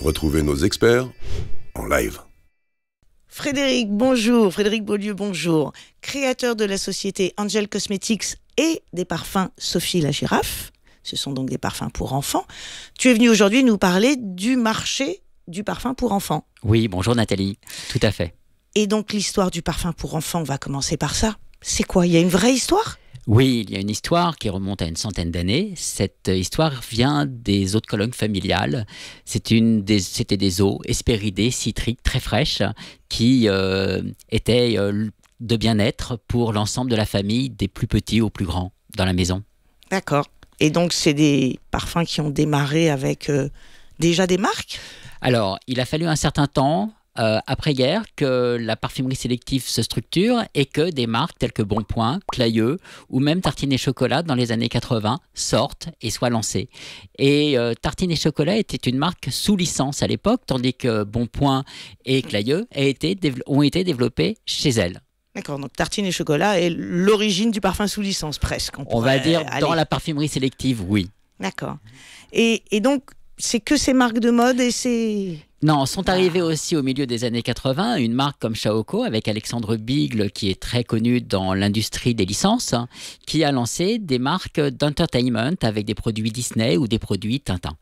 Retrouvez nos experts en live. Frédéric, bonjour. Frédéric Beaulieu, bonjour. Créateur de la société Angel Cosmetics et des parfums Sophie la Girafe. Ce sont donc des parfums pour enfants. Tu es venu aujourd'hui nous parler du marché du parfum pour enfants. Oui, bonjour Nathalie. Tout à fait. Et donc l'histoire du parfum pour enfants, va commencer par ça. C'est quoi Il y a une vraie histoire oui, il y a une histoire qui remonte à une centaine d'années. Cette histoire vient des eaux de Cologne familiales. C'était des, eaux espéridées, citriques, très fraîches, qui euh, étaient euh, de bien-être pour l'ensemble de la famille, des plus petits aux plus grands, dans la maison. D'accord. Et donc, c'est des parfums qui ont démarré avec euh, déjà des marques alors, il a fallu un certain temps. Euh, après-guerre que la parfumerie sélective se structure et que des marques telles que Bonpoint, Clayeux ou même Tartine et Chocolat dans les années 80 sortent et soient lancées. Et euh, Tartine et Chocolat était une marque sous licence à l'époque, tandis que Bonpoint et Clayeux été, ont été développés chez elles. D'accord, donc tartine et chocolat est l'origine du parfum sous licence presque. On, va dire dans la parfumerie sélective, oui. D'accord. Et, et donc, c'est que ces marques de mode et ces... Non, sont ah. arrivés aussi au milieu des années 80 une marque comme Shaoko avec Alexandre Bigle qui est très connu dans l'industrie des licences qui a lancé des marques d'entertainment avec des produits Disney ou des produits Tintin.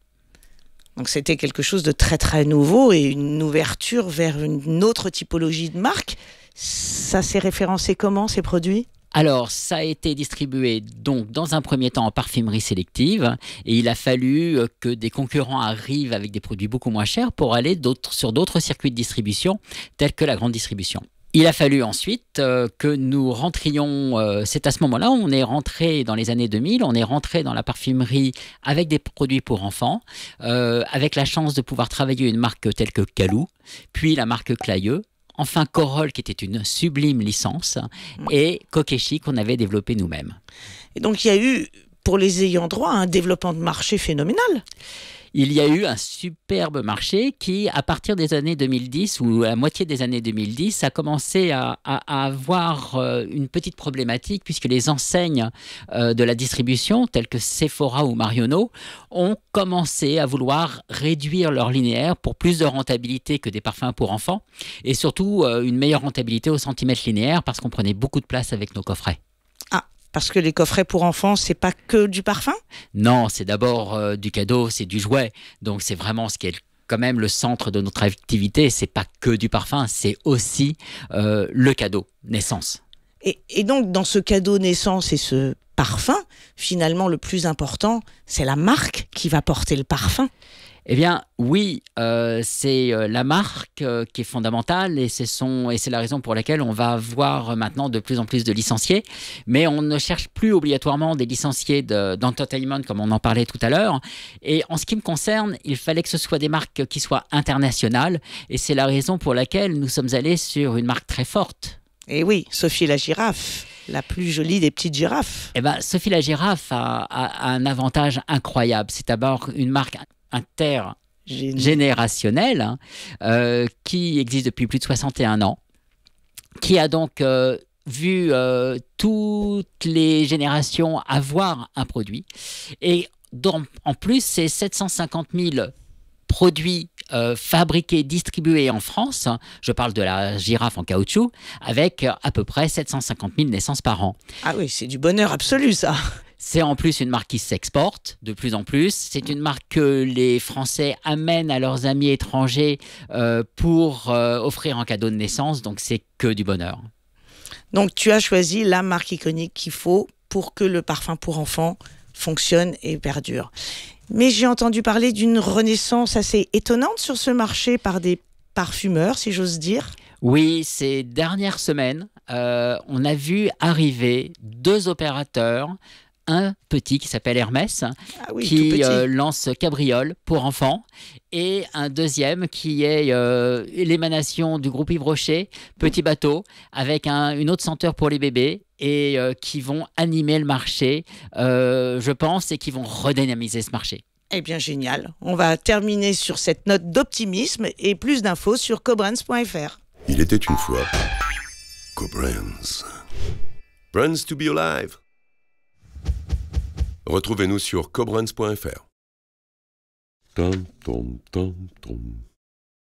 Donc c'était quelque chose de très très nouveau et une ouverture vers une autre typologie de marque. Ça s'est référencé comment ces produits alors, ça a été distribué donc dans un premier temps en parfumerie sélective, et il a fallu euh, que des concurrents arrivent avec des produits beaucoup moins chers pour aller sur d'autres circuits de distribution, tels que la grande distribution. Il a fallu ensuite euh, que nous rentrions, euh, c'est à ce moment-là, on est rentré dans les années 2000, on est rentré dans la parfumerie avec des produits pour enfants, avec la chance de pouvoir travailler une marque telle que Calou, puis la marque Clayeux, enfin Corel qui était une sublime licence, et Kokeshi qu'on avait développé nous-mêmes. Et donc il y a eu, pour les ayants droit, un développement de marché phénoménal il y a eu un superbe marché qui, à partir des années 2010 ou à moitié des années 2010, a commencé à, avoir euh, une petite problématique puisque les enseignes euh, de la distribution, telles que Sephora ou Mariono, ont commencé à vouloir réduire leur linéaire pour plus de rentabilité que des parfums pour enfants et surtout euh, une meilleure rentabilité au centimètre linéaire parce qu'on prenait beaucoup de place avec nos coffrets. Parce que les coffrets pour enfants, c'est pas que du parfum Non, c'est d'abord euh, du cadeau, c'est du jouet. Donc c'est vraiment ce qui est quand même le centre de notre activité. C'est pas que du parfum, c'est aussi euh, le cadeau, naissance. Et, donc, dans ce cadeau naissance et ce parfum, finalement, le plus important, c'est la marque qui va porter le parfum. Eh bien, oui, euh, c'est euh, la marque euh, qui est fondamentale et c'est la raison pour laquelle on va avoir maintenant de plus en plus de licenciés. Mais on ne cherche plus obligatoirement des licenciés d'entertainment comme on en parlait tout à l'heure. Et en ce qui me concerne, il fallait que ce soit des marques qui soient internationales et c'est la raison pour laquelle nous sommes allés sur une marque très forte et eh oui, Sophie la girafe, la plus jolie des petites girafes. Eh ben, Sophie la girafe a, un avantage incroyable. C'est d'abord une marque intergénérationnelle hein, euh, qui existe depuis plus de 61 ans, qui a donc euh, vu euh, toutes les générations avoir un produit. Et donc, en plus, c'est 750 000 produits euh, fabriquée, et en France, hein, je parle de la girafe en caoutchouc, avec euh, à peu près 750 000 naissances par an. Ah oui, c'est du bonheur absolu ça c'est en plus une marque qui s'exporte de plus en plus. C'est une marque que les Français amènent à leurs amis étrangers euh, pour offrir en cadeau de naissance. Donc c'est que du bonheur. Donc tu as choisi la marque iconique qu'il faut pour que le parfum pour enfants fonctionne et perdure. Mais j'ai entendu parler d'une renaissance assez étonnante sur ce marché par des parfumeurs, si j'ose dire. Oui, ces dernières semaines, euh, on a vu arriver deux opérateurs, un petit qui s'appelle Hermès, ah qui euh, lance Cabriole pour enfants, et un deuxième qui est euh, l'émanation du groupe Yves Rocher, Petit Bateau, avec une autre senteur pour les bébés, et euh, qui vont animer le marché, euh, je pense, et qui vont redynamiser ce marché. Eh bien, génial. On va terminer sur cette note d'optimisme et plus d'infos sur cobrands.fr. Il était une fois Cobrands, Brands to be alive. Retrouvez-nous sur cobrans.fr.